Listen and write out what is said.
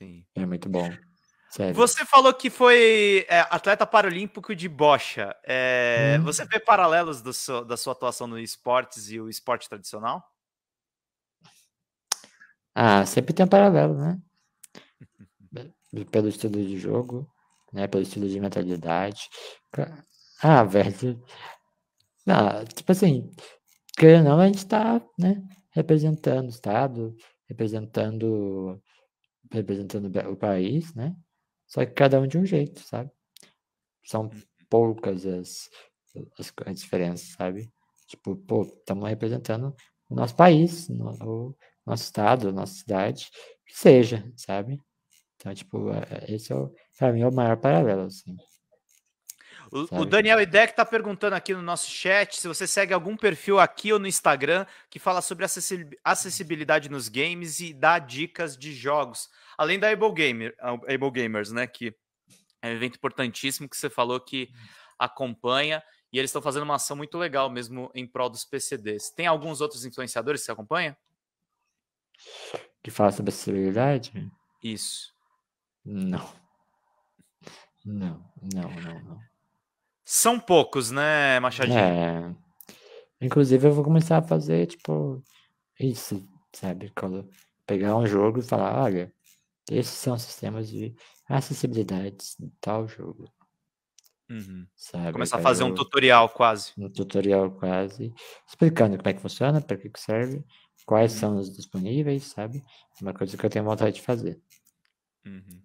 Sim. É muito bom. Sério. Você falou que foi é, atleta paralímpico de bocha. É, hum. Você vê paralelos seu, da sua atuação no esportes e o esporte tradicional? Ah, sempre tem um paralelo, né? pelo estilo de jogo, né? Pelo estilo de mentalidade. Ah, velho. Ah, tipo assim, querendo ou não, a gente está né? Representando o Estado, representando representando o país, né? Só que cada um de um jeito, sabe? São uhum. poucas as, as, as diferenças, sabe? Tipo, pô, estamos representando o nosso país, no, o nosso estado, a nossa cidade, que seja, sabe? Então, tipo, é, esse é, para mim, é o maior paralelo, assim. O, Daniel Idec está perguntando aqui no nosso chat se você segue algum perfil aqui ou no Instagram que fala sobre acessibilidade nos games e dá dicas de jogos. Além da Able, Gamer, Able Gamers, né? Que é um evento importantíssimo que você falou que acompanha. E eles estão fazendo uma ação muito legal mesmo em prol dos PCDs. Tem alguns outros influenciadores que você acompanha? Que falam sobre acessibilidade? Isso. Não. Não, não, não, não. São poucos, né, Machadinho? É. Inclusive, eu vou começar a fazer, tipo, isso, sabe? Quando pegar um jogo e falar, olha, esses são sistemas de acessibilidade de tal jogo. Uhum. Sabe, Começar a fazer eu... um tutorial quase. Um tutorial quase, explicando como é que funciona, para que, que serve, quais uhum. são os disponíveis, sabe? É uma coisa que eu tenho vontade de fazer. Uhum.